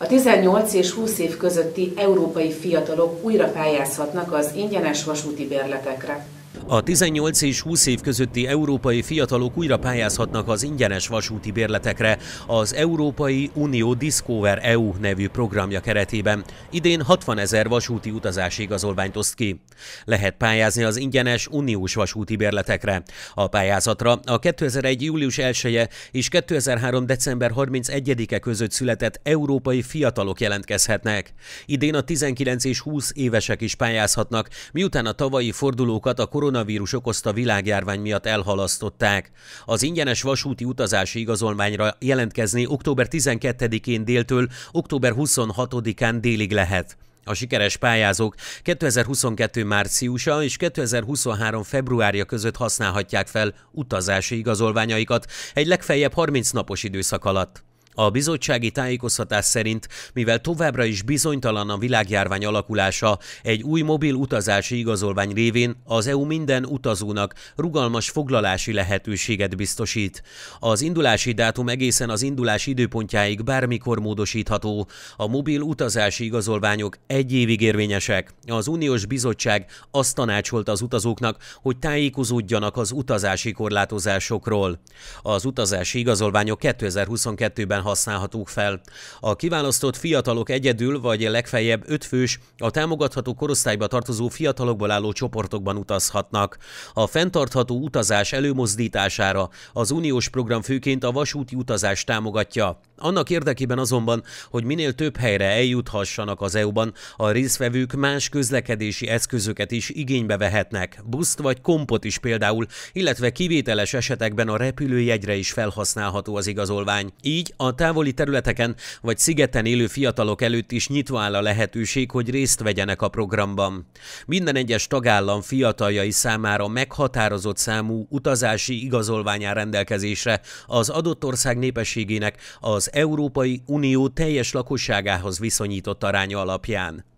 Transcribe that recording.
A 18 és 20 év közötti európai fiatalok újra pályázhatnak az ingyenes vasúti bérletekre. A 18 és 20 év közötti európai fiatalok újra pályázhatnak az ingyenes vasúti bérletekre az Európai Unió Discover EU nevű programja keretében. Idén 60 ezer vasúti utazás igazolványt oszt ki. Lehet pályázni az ingyenes uniós vasúti bérletekre. A pályázatra a 2001. július 1 -e és 2003. december 31-e között született európai fiatalok jelentkezhetnek. Idén a 19 és 20 évesek is pályázhatnak, miután a tavalyi fordulókat a korona koronavírus okozta világjárvány miatt elhalasztották. Az ingyenes vasúti utazási igazolványra jelentkezni október 12-én déltől október 26-án délig lehet. A sikeres pályázók 2022 márciusa és 2023 februárja között használhatják fel utazási igazolványaikat egy legfeljebb 30 napos időszak alatt. A bizottsági tájékoztatás szerint, mivel továbbra is bizonytalan a világjárvány alakulása, egy új mobil utazási igazolvány révén az EU minden utazónak rugalmas foglalási lehetőséget biztosít. Az indulási dátum egészen az indulás időpontjáig bármikor módosítható. A mobil utazási igazolványok egy évig érvényesek. Az Uniós Bizottság azt tanácsolt az utazóknak, hogy tájékozódjanak az utazási korlátozásokról. Az utazási igazolványok 2022-ben használhatók fel. A kiválasztott fiatalok egyedül vagy legfeljebb ötfős, a támogatható korosztályba tartozó fiatalokból álló csoportokban utazhatnak. A fenntartható utazás előmozdítására az uniós program főként a vasúti utazást támogatja. Annak érdekében azonban, hogy minél több helyre eljuthassanak az EU-ban, a részvevők más közlekedési eszközöket is igénybe vehetnek, buszt vagy kompot is például, illetve kivételes esetekben a repülőjegyre is felhasználható az igazolvány. Így a távoli területeken vagy szigeten élő fiatalok előtt is nyitva áll a lehetőség, hogy részt vegyenek a programban. Minden egyes tagállam fiataljai számára meghatározott számú utazási igazolványán rendelkezésre az adott ország népességének az Európai Unió teljes lakosságához viszonyított aránya alapján.